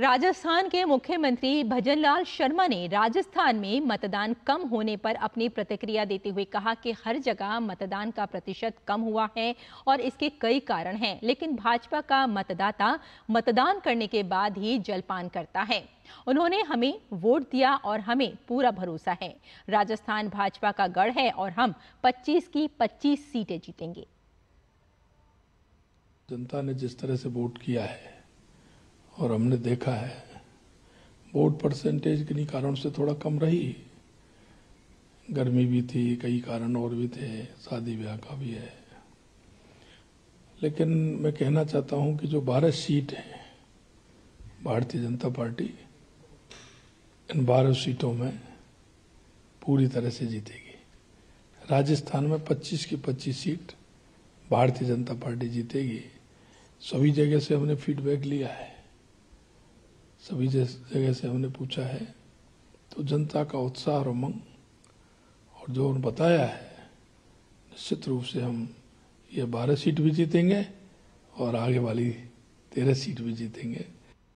राजस्थान के मुख्यमंत्री भजनलाल शर्मा ने राजस्थान में मतदान कम होने पर अपनी प्रतिक्रिया देते हुए कहा कि हर जगह मतदान का प्रतिशत कम हुआ है और इसके कई कारण हैं लेकिन भाजपा का मतदाता मतदान करने के बाद ही जलपान करता है उन्होंने हमें वोट दिया और हमें पूरा भरोसा है राजस्थान भाजपा का गढ़ है और हम पच्चीस की पच्चीस सीटें जीतेंगे जनता ने जिस तरह से वोट किया है और हमने देखा है वोट परसेंटेज किन्हीं कारण से थोड़ा कम रही गर्मी भी थी कई कारण और भी थे शादी ब्याह का भी है लेकिन मैं कहना चाहता हूं कि जो बारह सीट हैं भारतीय जनता पार्टी इन बारह सीटों में पूरी तरह से जीतेगी राजस्थान में 25 की 25 सीट भारतीय जनता पार्टी जीतेगी सभी जगह से हमने फीडबैक लिया है सभी जगह से हमने पूछा है तो जनता का उत्साह और उमंग और जो उन्होंने बताया है निश्चित रूप से हम ये बारह सीट भी जीतेंगे और आगे वाली तेरह सीट भी जीतेंगे